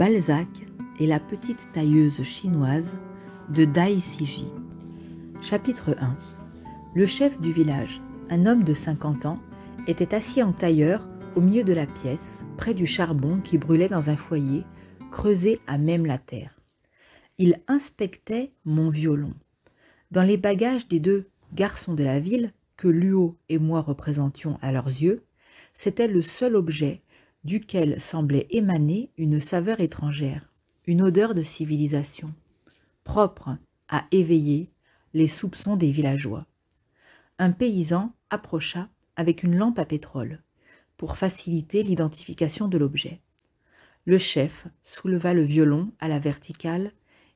Balzac et la petite tailleuse chinoise de Dai Siji Chapitre 1 Le chef du village, un homme de 50 ans, était assis en tailleur au milieu de la pièce, près du charbon qui brûlait dans un foyer creusé à même la terre. Il inspectait mon violon. Dans les bagages des deux garçons de la ville, que Luo et moi représentions à leurs yeux, c'était le seul objet duquel semblait émaner une saveur étrangère, une odeur de civilisation, propre à éveiller les soupçons des villageois. Un paysan approcha avec une lampe à pétrole pour faciliter l'identification de l'objet. Le chef souleva le violon à la verticale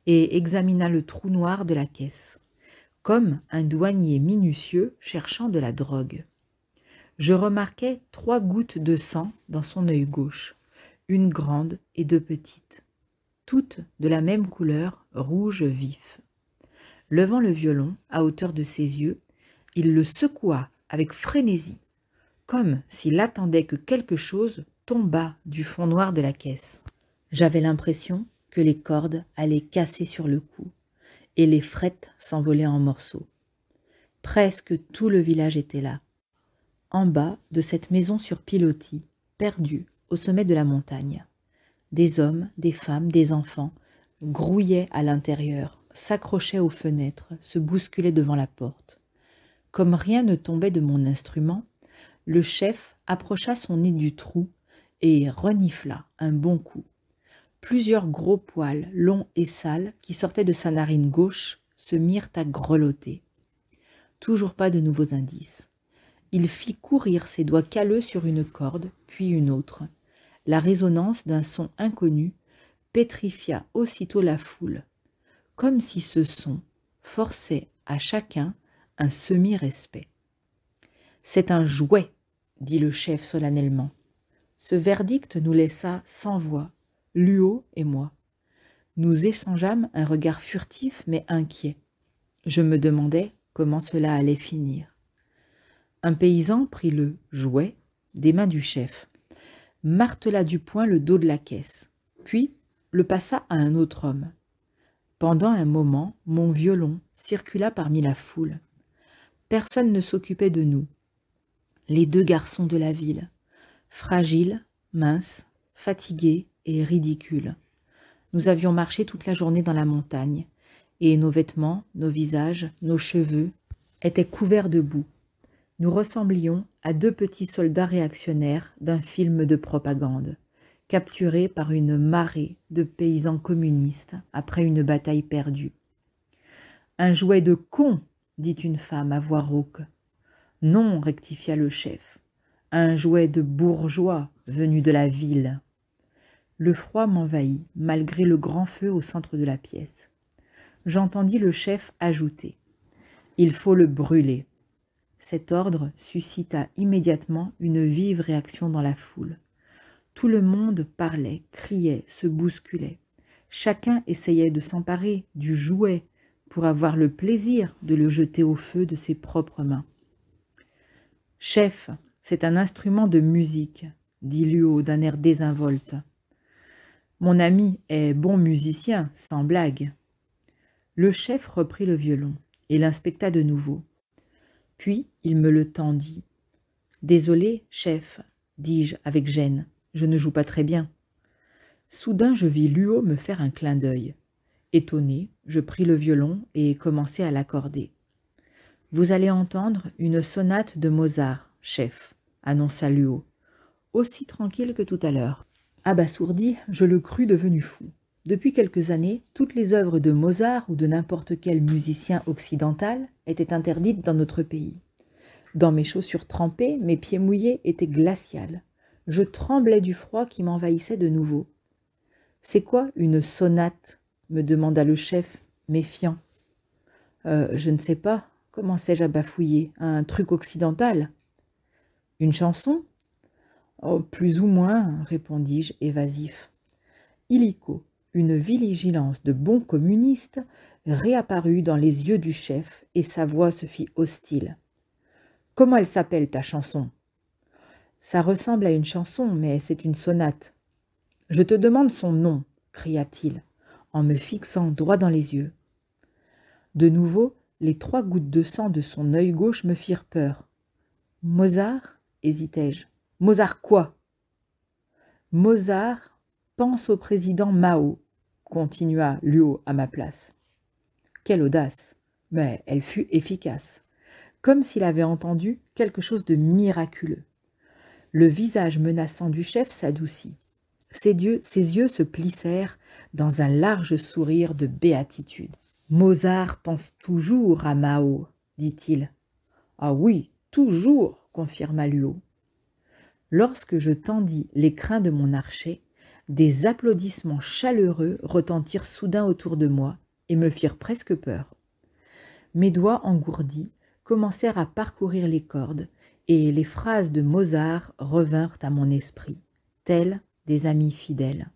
et examina le trou noir de la caisse, comme un douanier minutieux cherchant de la drogue je remarquai trois gouttes de sang dans son œil gauche, une grande et deux petites, toutes de la même couleur, rouge vif. Levant le violon à hauteur de ses yeux, il le secoua avec frénésie, comme s'il attendait que quelque chose tombât du fond noir de la caisse. J'avais l'impression que les cordes allaient casser sur le cou et les frettes s'envolaient en morceaux. Presque tout le village était là, en bas de cette maison sur pilotis, perdue au sommet de la montagne. Des hommes, des femmes, des enfants grouillaient à l'intérieur, s'accrochaient aux fenêtres, se bousculaient devant la porte. Comme rien ne tombait de mon instrument, le chef approcha son nez du trou et renifla un bon coup. Plusieurs gros poils longs et sales qui sortaient de sa narine gauche se mirent à grelotter. Toujours pas de nouveaux indices. Il fit courir ses doigts calleux sur une corde, puis une autre. La résonance d'un son inconnu pétrifia aussitôt la foule, comme si ce son forçait à chacun un semi-respect. C'est un jouet, dit le chef solennellement. Ce verdict nous laissa sans voix, Luo et moi. Nous échangeâmes un regard furtif mais inquiet. Je me demandais comment cela allait finir. Un paysan prit le jouet des mains du chef, martela du poing le dos de la caisse, puis le passa à un autre homme. Pendant un moment, mon violon circula parmi la foule. Personne ne s'occupait de nous. Les deux garçons de la ville, fragiles, minces, fatigués et ridicules. Nous avions marché toute la journée dans la montagne, et nos vêtements, nos visages, nos cheveux étaient couverts de boue nous ressemblions à deux petits soldats réactionnaires d'un film de propagande, capturés par une marée de paysans communistes après une bataille perdue. Un jouet de con, dit une femme à voix rauque. Non, rectifia le chef, un jouet de bourgeois venu de la ville. Le froid m'envahit, malgré le grand feu au centre de la pièce. J'entendis le chef ajouter. Il faut le brûler. Cet ordre suscita immédiatement une vive réaction dans la foule. Tout le monde parlait, criait, se bousculait. Chacun essayait de s'emparer du jouet pour avoir le plaisir de le jeter au feu de ses propres mains. Chef, c'est un instrument de musique, dit Luo d'un air désinvolte. Mon ami est bon musicien, sans blague. Le chef reprit le violon et l'inspecta de nouveau. Puis il me le tendit. Désolé, chef, dis-je avec gêne, je ne joue pas très bien. Soudain, je vis Luo me faire un clin d'œil. Étonné, je pris le violon et commençai à l'accorder. Vous allez entendre une sonate de Mozart, chef, annonça Luo, aussi tranquille que tout à l'heure. Abasourdi, je le crus devenu fou. Depuis quelques années, toutes les œuvres de Mozart ou de n'importe quel musicien occidental étaient interdites dans notre pays. Dans mes chaussures trempées, mes pieds mouillés étaient glaciales. Je tremblais du froid qui m'envahissait de nouveau. C'est quoi une sonate me demanda le chef, méfiant. Euh, je ne sais pas, commençai-je à bafouiller. Un truc occidental Une chanson oh, Plus ou moins, répondis-je évasif. Illico, une vigilance de bon communiste réapparut dans les yeux du chef et sa voix se fit hostile. Comment elle s'appelle ta chanson Ça ressemble à une chanson, mais c'est une sonate. Je te demande son nom, cria-t-il, en me fixant droit dans les yeux. De nouveau, les trois gouttes de sang de son œil gauche me firent peur. Mozart hésitai-je. Mozart quoi Mozart pense au président Mao, continua Luo à ma place. Quelle audace Mais elle fut efficace, comme s'il avait entendu quelque chose de miraculeux. Le visage menaçant du chef s'adoucit. Ses, ses, yeux se plissèrent dans un large sourire de béatitude. Mozart pense toujours à Mao, dit-il. Ah oui, toujours, confirma Luo. Lorsque je tendis les crins de mon archer, des applaudissements chaleureux retentirent soudain autour de moi et me firent presque peur. Mes doigts engourdis commencèrent à parcourir les cordes et les phrases de Mozart revinrent à mon esprit, telles des amis fidèles.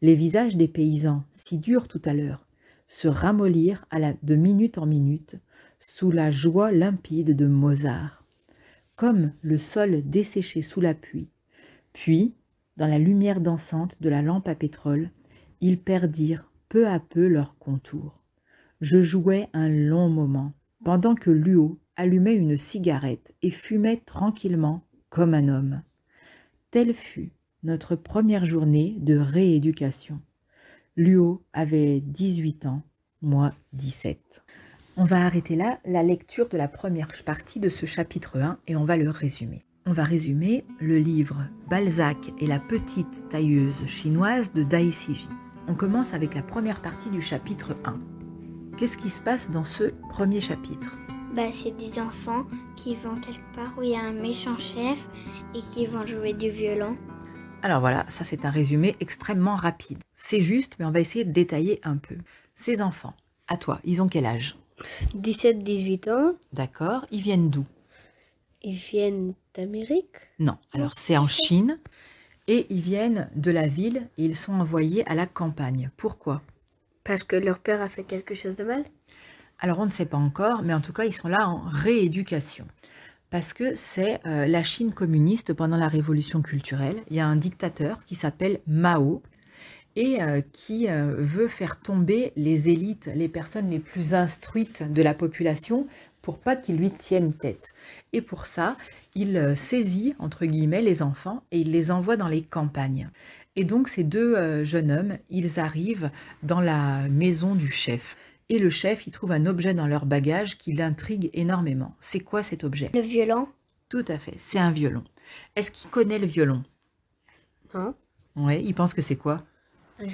Les visages des paysans, si durs tout à l'heure, se ramollirent de minute en minute sous la joie limpide de Mozart, comme le sol desséché sous la pluie. Puis, dans la lumière dansante de la lampe à pétrole, ils perdirent peu à peu leurs contours. Je jouais un long moment, pendant que Luo allumait une cigarette et fumait tranquillement comme un homme. Telle fut notre première journée de rééducation. Luo avait 18 ans, moi 17. On va arrêter là la lecture de la première partie de ce chapitre 1 et on va le résumer. On va résumer le livre Balzac et la petite tailleuse chinoise de Dai Siji. On commence avec la première partie du chapitre 1. Qu'est-ce qui se passe dans ce premier chapitre bah, C'est des enfants qui vont quelque part où il y a un méchant chef et qui vont jouer du violon. Alors voilà, ça c'est un résumé extrêmement rapide. C'est juste, mais on va essayer de détailler un peu. Ces enfants, à toi, ils ont quel âge 17-18 ans. D'accord, ils viennent d'où ils viennent d'Amérique Non, alors c'est en Chine et ils viennent de la ville et ils sont envoyés à la campagne. Pourquoi Parce que leur père a fait quelque chose de mal Alors on ne sait pas encore, mais en tout cas ils sont là en rééducation. Parce que c'est euh, la Chine communiste pendant la révolution culturelle. Il y a un dictateur qui s'appelle Mao et euh, qui euh, veut faire tomber les élites, les personnes les plus instruites de la population pour pas qu'ils lui tiennent tête. Et pour ça, il euh, saisit, entre guillemets, les enfants et il les envoie dans les campagnes. Et donc ces deux jeunes hommes, ils arrivent dans la maison du chef et le chef il trouve un objet dans leur bagage qui l'intrigue énormément. C'est quoi cet objet Le violon. Tout à fait, c'est un violon. Est-ce qu'il connaît le violon Non. Oui, il pense que c'est quoi un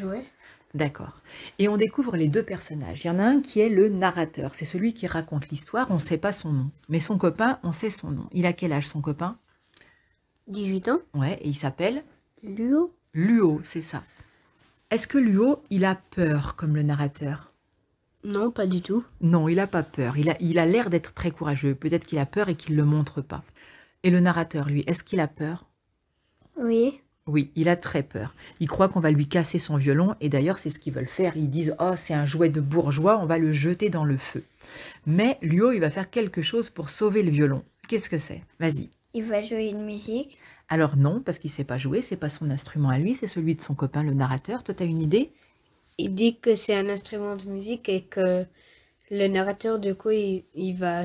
D'accord. Et on découvre les deux personnages. Il y en a un qui est le narrateur. C'est celui qui raconte l'histoire. On ne sait pas son nom. Mais son copain, on sait son nom. Il a quel âge son copain 18 ans. Ouais, et il s'appelle Luo. Luo, c'est ça. Est-ce que Luo, il a peur comme le narrateur Non, pas du tout. Non, il n'a pas peur. Il a l'air il a d'être très courageux. Peut-être qu'il a peur et qu'il ne le montre pas. Et le narrateur, lui, est-ce qu'il a peur Oui. Oui, il a très peur. Il croit qu'on va lui casser son violon, et d'ailleurs c'est ce qu'ils veulent faire. Ils disent ⁇ Oh, c'est un jouet de bourgeois, on va le jeter dans le feu ⁇ Mais Luo, il va faire quelque chose pour sauver le violon. Qu'est-ce que c'est Vas-y. Il va jouer une musique. Alors non, parce qu'il sait pas jouer, c'est pas son instrument à lui, c'est celui de son copain, le narrateur. Toi, tu as une idée Il dit que c'est un instrument de musique et que le narrateur, du coup, il, va,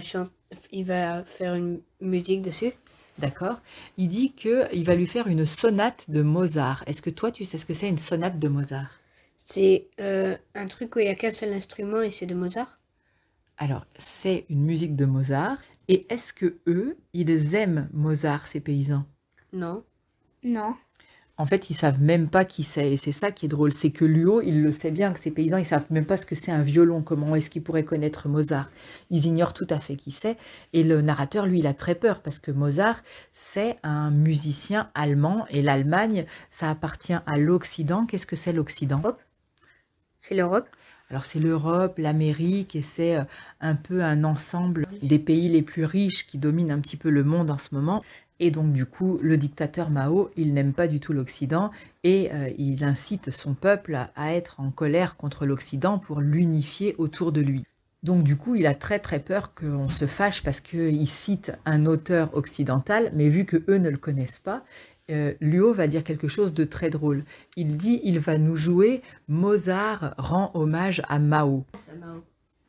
il va faire une musique dessus. D'accord Il dit qu'il va lui faire une sonate de Mozart. Est-ce que toi, tu sais ce que c'est une sonate de Mozart C'est euh, un truc où il n'y a qu'un seul instrument et c'est de Mozart Alors, c'est une musique de Mozart. Et est-ce que eux, ils aiment Mozart, ces paysans Non. Non en fait, ils savent même pas qui c'est. Et c'est ça qui est drôle, c'est que Luo, il le sait bien, que ces paysans, ils savent même pas ce que c'est un violon, comment est-ce qu'ils pourraient connaître Mozart. Ils ignorent tout à fait qui c'est. Et le narrateur, lui, il a très peur, parce que Mozart, c'est un musicien allemand, et l'Allemagne, ça appartient à l'Occident. Qu'est-ce que c'est l'Occident C'est l'Europe. Alors c'est l'Europe, l'Amérique, et c'est euh, un peu un ensemble des pays les plus riches qui dominent un petit peu le monde en ce moment. Et donc du coup, le dictateur Mao, il n'aime pas du tout l'Occident et euh, il incite son peuple à, être en colère contre l'Occident pour l'unifier autour de lui. Donc du coup, il a très très peur qu'on se fâche parce qu'il cite un auteur occidental, mais vu que eux ne le connaissent pas, euh, Luo va dire quelque chose de très drôle. Il dit, il va nous jouer Mozart rend hommage à Mao.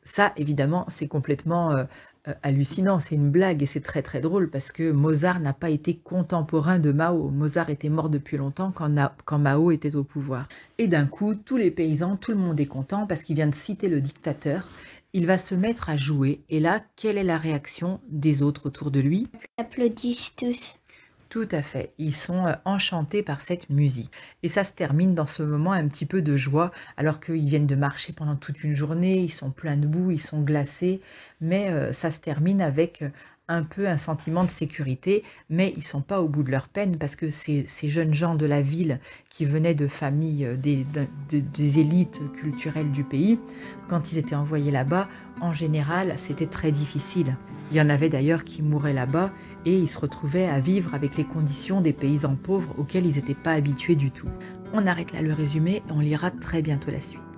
Ça, évidemment, c'est complètement euh, euh, hallucinant, c'est une blague et c'est très très drôle parce que Mozart n'a pas été contemporain de Mao. Mozart était mort depuis longtemps quand, quand Mao était au pouvoir. Et d'un coup, tous les paysans, tout le monde est content parce qu'il vient de citer le dictateur. Il va se mettre à jouer et là, quelle est la réaction des autres autour de lui applaudissent tous. Tout à fait, ils sont euh, enchantés par cette musique. Et ça se termine dans ce moment un petit peu de joie, alors qu'ils viennent de marcher pendant toute une journée, ils sont pleins de boue, ils sont glacés, mais euh, ça se termine avec euh, un peu un sentiment de sécurité, mais ils sont pas au bout de leur peine parce que ces, jeunes gens de la ville qui venaient de familles des, des élites culturelles du pays, quand ils étaient envoyés là-bas, en général, c'était très difficile. Il y en avait d'ailleurs qui mouraient là-bas et ils se retrouvaient à vivre avec les conditions des paysans pauvres auxquels ils n'étaient pas habitués du tout. On arrête là le résumé et on lira très bientôt la suite.